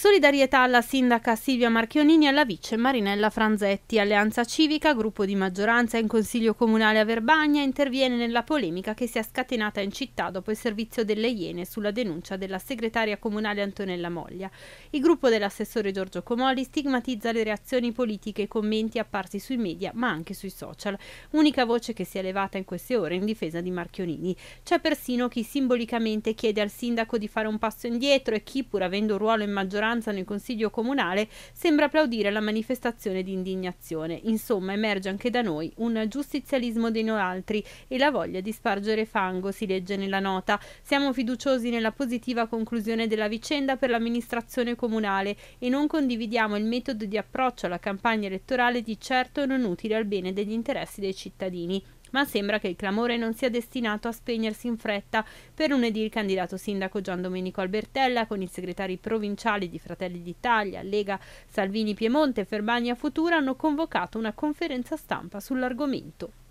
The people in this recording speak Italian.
Solidarietà alla sindaca Silvia Marchionini e alla vice Marinella Franzetti. Alleanza Civica, gruppo di maggioranza in consiglio comunale a Verbagna, interviene nella polemica che si è scatenata in città dopo il servizio delle Iene sulla denuncia della segretaria comunale Antonella Moglia. Il gruppo dell'assessore Giorgio Comoli stigmatizza le reazioni politiche e i commenti apparsi sui media ma anche sui social. Unica voce che si è levata in queste ore in difesa di Marchionini. C'è persino chi simbolicamente chiede al sindaco di fare un passo indietro e chi, pur avendo un ruolo in maggioranza, maggioranza nel Consiglio Comunale sembra applaudire la manifestazione di indignazione. Insomma, emerge anche da noi un giustizialismo dei altri e la voglia di spargere fango, si legge nella nota. Siamo fiduciosi nella positiva conclusione della vicenda per l'amministrazione comunale e non condividiamo il metodo di approccio alla campagna elettorale di certo non utile al bene degli interessi dei cittadini. Ma sembra che il clamore non sia destinato a spegnersi in fretta. Per lunedì il candidato sindaco Gian Domenico Albertella, con i segretari provinciali di Fratelli d'Italia, Lega, Salvini Piemonte e Ferbagna Futura, hanno convocato una conferenza stampa sull'argomento.